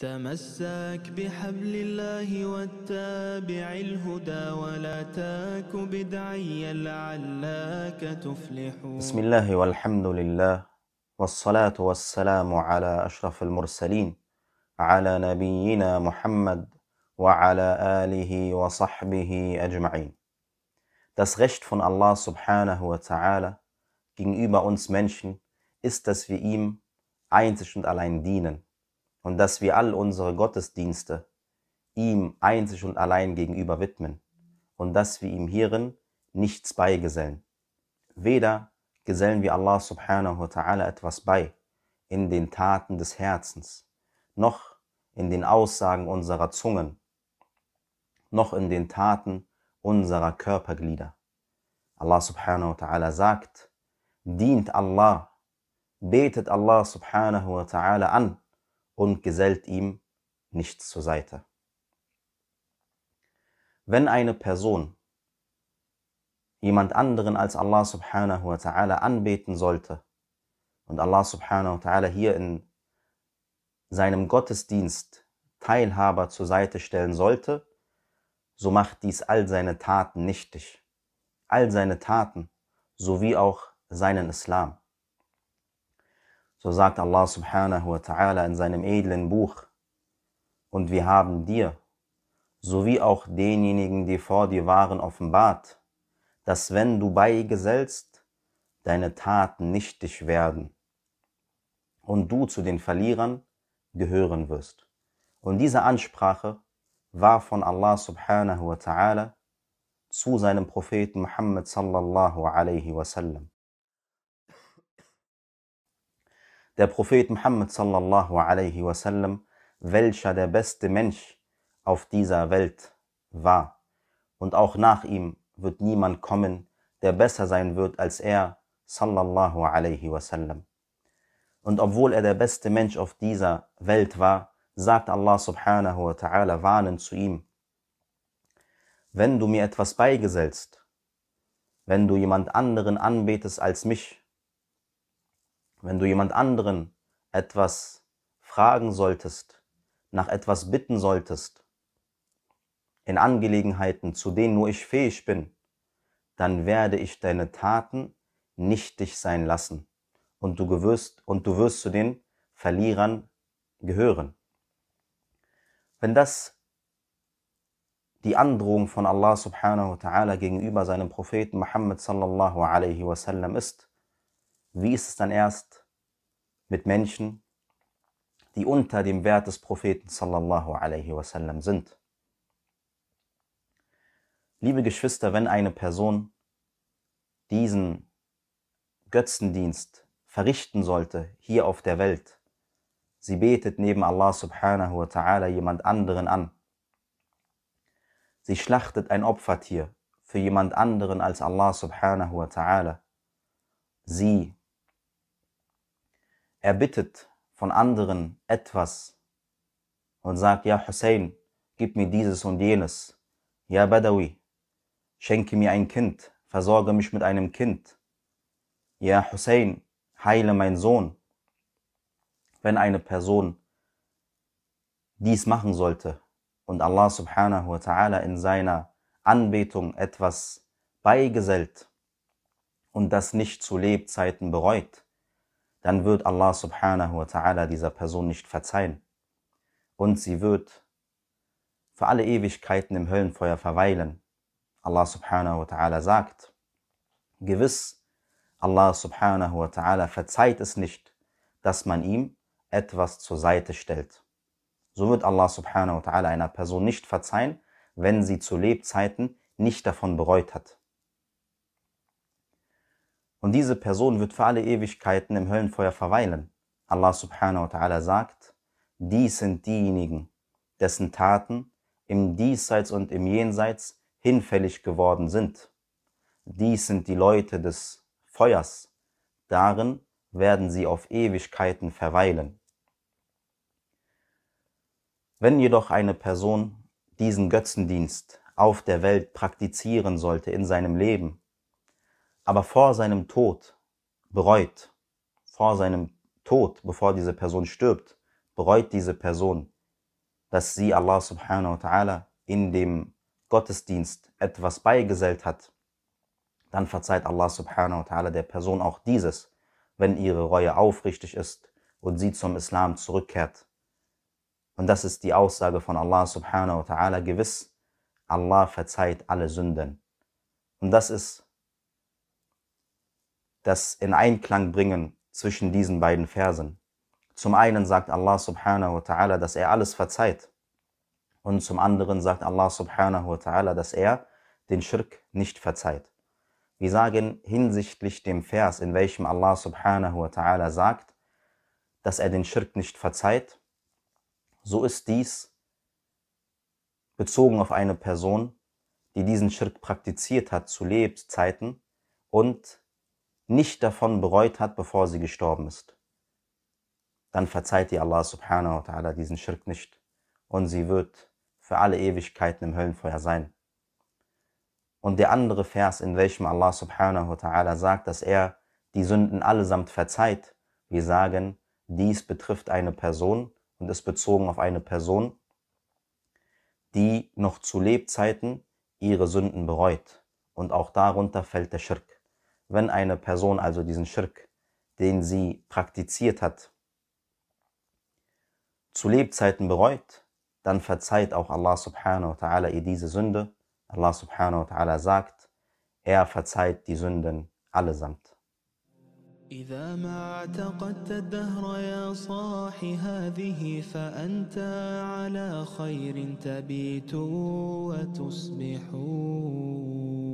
تمسك بحبل الله واتبع الهدى ولا تاك بدعيا لعلك تفلح بسم الله والحمد لله والصلاة والسلام على أشرف المرسلين على نبينا محمد وعلى آله وصحبه أجمعين Das Recht von Allah subhanahu wa ta'ala gegenüber uns Menschen ist, dass wir ihm einzig und allein dienen und dass wir all unsere Gottesdienste ihm einzig und allein gegenüber widmen und dass wir ihm hierin nichts beigesellen. Weder gesellen wir Allah subhanahu wa ta'ala etwas bei in den Taten des Herzens, noch in den Aussagen unserer Zungen, noch in den Taten unserer Körperglieder. Allah subhanahu wa ta'ala sagt, dient Allah, betet Allah subhanahu wa ta'ala an und gesellt ihm nichts zur Seite. Wenn eine Person jemand anderen als Allah subhanahu wa ta'ala anbeten sollte und Allah subhanahu wa ta'ala hier in seinem Gottesdienst Teilhaber zur Seite stellen sollte, so macht dies all seine Taten nichtig. All seine Taten sowie auch seinen Islam. So sagt Allah subhanahu wa ta'ala in seinem edlen Buch, und wir haben dir, sowie auch denjenigen, die vor dir waren, offenbart, dass wenn du beigesellst, deine Taten nichtig werden und du zu den Verlierern gehören wirst. Und diese Ansprache war von Allah subhanahu wa ta'ala zu seinem Propheten Muhammad sallallahu alaihi wasallam. Der Prophet Muhammad sallallahu alaihi wasallam, welcher der beste Mensch auf dieser Welt war. Und auch nach ihm wird niemand kommen, der besser sein wird als er sallallahu alaihi wasallam. Und obwohl er der beste Mensch auf dieser Welt war, sagt Allah subhanahu wa ta'ala warnend zu ihm, wenn du mir etwas beigesellst, wenn du jemand anderen anbetest als mich, wenn du jemand anderen etwas fragen solltest, nach etwas bitten solltest, in Angelegenheiten, zu denen nur ich fähig bin, dann werde ich deine Taten nichtig sein lassen und du wirst, und du wirst zu den Verlierern gehören. Wenn das die Androhung von Allah subhanahu wa ta'ala gegenüber seinem Propheten Muhammad sallallahu alaihi wasallam ist, wie ist es dann erst mit Menschen, die unter dem Wert des Propheten sallallahu alaihi wasallam sind? Liebe Geschwister, wenn eine Person diesen Götzendienst verrichten sollte hier auf der Welt, sie betet neben Allah subhanahu wa ta'ala jemand anderen an. Sie schlachtet ein Opfertier für jemand anderen als Allah subhanahu wa ta'ala. Sie er bittet von anderen etwas und sagt, ja Hussein, gib mir dieses und jenes. Ja Badawi, schenke mir ein Kind, versorge mich mit einem Kind. Ja Hussein, heile meinen Sohn. Wenn eine Person dies machen sollte und Allah subhanahu wa ta'ala in seiner Anbetung etwas beigesellt und das nicht zu Lebzeiten bereut, dann wird Allah subhanahu wa ta'ala dieser Person nicht verzeihen. Und sie wird für alle Ewigkeiten im Höllenfeuer verweilen. Allah subhanahu wa ta'ala sagt, gewiss, Allah subhanahu wa ta'ala verzeiht es nicht, dass man ihm etwas zur Seite stellt. So wird Allah subhanahu wa ta'ala einer Person nicht verzeihen, wenn sie zu Lebzeiten nicht davon bereut hat. Und diese Person wird für alle Ewigkeiten im Höllenfeuer verweilen. Allah subhanahu wa ta'ala sagt, dies sind diejenigen, dessen Taten im Diesseits und im Jenseits hinfällig geworden sind. Dies sind die Leute des Feuers. Darin werden sie auf Ewigkeiten verweilen. Wenn jedoch eine Person diesen Götzendienst auf der Welt praktizieren sollte in seinem Leben aber vor seinem Tod bereut, vor seinem Tod, bevor diese Person stirbt, bereut diese Person, dass sie Allah subhanahu wa ta'ala in dem Gottesdienst etwas beigesellt hat, dann verzeiht Allah subhanahu wa ta'ala der Person auch dieses, wenn ihre Reue aufrichtig ist und sie zum Islam zurückkehrt. Und das ist die Aussage von Allah subhanahu wa ta'ala gewiss, Allah verzeiht alle Sünden. Und das ist das in Einklang bringen zwischen diesen beiden Versen. Zum einen sagt Allah subhanahu wa ta'ala, dass er alles verzeiht. Und zum anderen sagt Allah subhanahu wa ta'ala, dass er den Schirk nicht verzeiht. Wir sagen hinsichtlich dem Vers, in welchem Allah subhanahu wa ta'ala sagt, dass er den Schirk nicht verzeiht, so ist dies bezogen auf eine Person, die diesen Schirk praktiziert hat zu Lebzeiten und nicht davon bereut hat, bevor sie gestorben ist, dann verzeiht ihr Allah subhanahu wa ta'ala diesen Schirk nicht und sie wird für alle Ewigkeiten im Höllenfeuer sein. Und der andere Vers, in welchem Allah subhanahu wa ta'ala sagt, dass er die Sünden allesamt verzeiht, wir sagen, dies betrifft eine Person und ist bezogen auf eine Person, die noch zu Lebzeiten ihre Sünden bereut. Und auch darunter fällt der Schirk wenn eine Person also diesen Schirk, den sie praktiziert hat, zu Lebzeiten bereut, dann verzeiht auch Allah subhanahu wa ta'ala ihr diese Sünde. Allah subhanahu wa ta'ala sagt, er verzeiht die Sünden allesamt. إذا ما اعتقدت الدهر يا صاح هذه فأنت على خير تبيت وتصبح